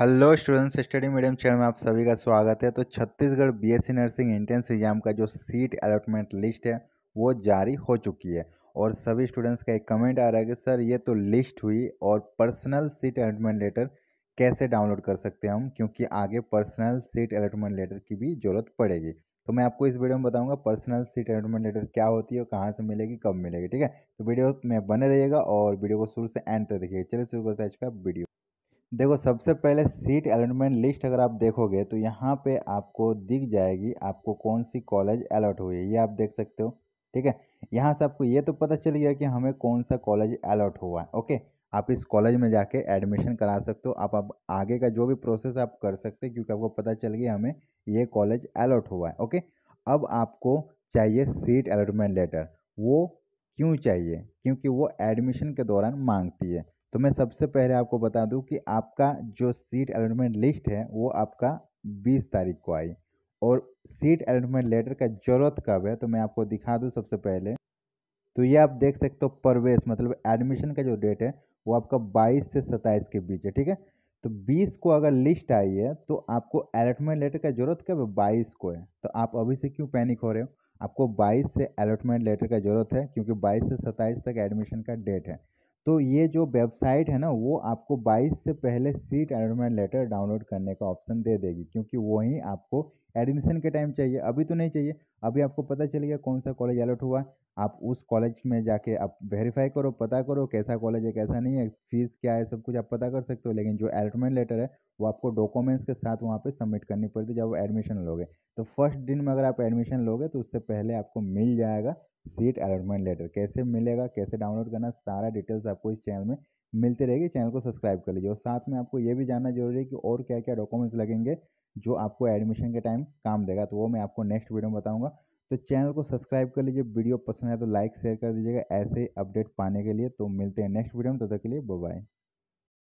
hello students study medium channel में आप सभी का स्वागत है तो Chhattisgarh BSc nursing entrance exam का जो सीट अलॉटमेंट लिस्ट है वो जारी हो चुकी है और सभी स्टूडेंट्स का एक कमेंट आ रहा है कि सर ये तो लिस्ट हुई और पर्सनल सीट अलॉटमेंट लेटर कैसे डाउनलोड कर सकते हैं हम क्योंकि आगे पर्सनल सीट अलॉटमेंट लेटर की भी ज़रूरत पड़ेगी तो मैं आपको इस वीडियो में बताऊंगा पर्सनल सीट अलॉटमेंट लेटर क्या होती है और कहाँ से मिलेगी कब मिलेगी ठीक है तो वीडियो में बने रहिएगा और वीडियो को शुरू से एंड तक देखिए चलिए शुरू करते हैं आज का वीडियो देखो सबसे पहले सीट अलाटमेंट लिस्ट अगर आप देखोगे तो यहाँ पे आपको दिख जाएगी आपको कौन सी कॉलेज अलॉट हुई है ये आप देख सकते हो ठीक है यहाँ से आपको ये तो पता चल गया कि हमें कौन सा कॉलेज अलॉट हुआ है ओके आप इस कॉलेज में जाके एडमिशन करा सकते हो आप अब आगे का जो भी प्रोसेस आप कर सकते हो क्योंकि आपको पता चल गया हमें ये कॉलेज अलॉट हुआ है ओके अब आपको चाहिए सीट अलॉटमेंट लेटर वो क्यों चाहिए क्योंकि वो एडमिशन के दौरान मांगती है तो मैं सबसे पहले आपको बता दूं कि आपका जो सीट अलाटमेंट लिस्ट है वो आपका 20 तारीख को आई और सीट अलॉटमेंट लेटर का ज़रूरत कब है तो मैं आपको दिखा दूं सबसे पहले तो ये आप देख सकते हो प्रवेश मतलब एडमिशन का जो डेट है वो आपका 22 से 27 के बीच है ठीक है तो 20 को अगर लिस्ट आई है तो आपको अलाटमेंट लेटर का ज़रूरत कब है बाईस को है तो आप अभी से क्यों पैनिक हो रहे हो आपको बाईस से अलॉटमेंट लेटर का ज़रूरत है क्योंकि बाईस से सत्ताईस तक एडमिशन का डेट है तो ये जो वेबसाइट है ना वो आपको 22 से पहले सीट एडमिट लेटर डाउनलोड करने का ऑप्शन दे देगी क्योंकि वहीं आपको एडमिशन के टाइम चाहिए अभी तो नहीं चाहिए अभी आपको पता चल गया कौन सा कॉलेज अलर्ट हुआ आप उस कॉलेज में जाके आप वेरीफाई करो पता करो कैसा कॉलेज है कैसा नहीं है फीस क्या है सब कुछ आप पता कर सकते हो लेकिन जो एडमिट लेटर है वो आपको डॉक्यूमेंट्स के साथ वहाँ पे सबमिट करनी पड़ती है जब एडमिशन लोगे तो फर्स्ट दिन में अगर आप एडमिशन लोगे तो उससे पहले आपको मिल जाएगा सीट अलॉटमेंट लेटर कैसे मिलेगा कैसे डाउनलोड करना सारा डिटेल्स आपको इस चैनल में मिलते रहेगी चैनल को सब्सक्राइब कर लीजिए और साथ में आपको ये भी जानना जरूरी है कि और क्या क्या डॉक्यूमेंट्स लगेंगे जो आपको एडमिशन के टाइम काम देगा तो वो मैं आपको नेक्स्ट वीडियो में बताऊँगा तो चैनल को सब्सक्राइब कर लीजिए वीडियो पसंद है तो लाइक शेयर कर दीजिएगा ऐसे अपडेट पाने के लिए तो मिलते हैं नेक्स्ट वीडियो में तब तक के लिए बाय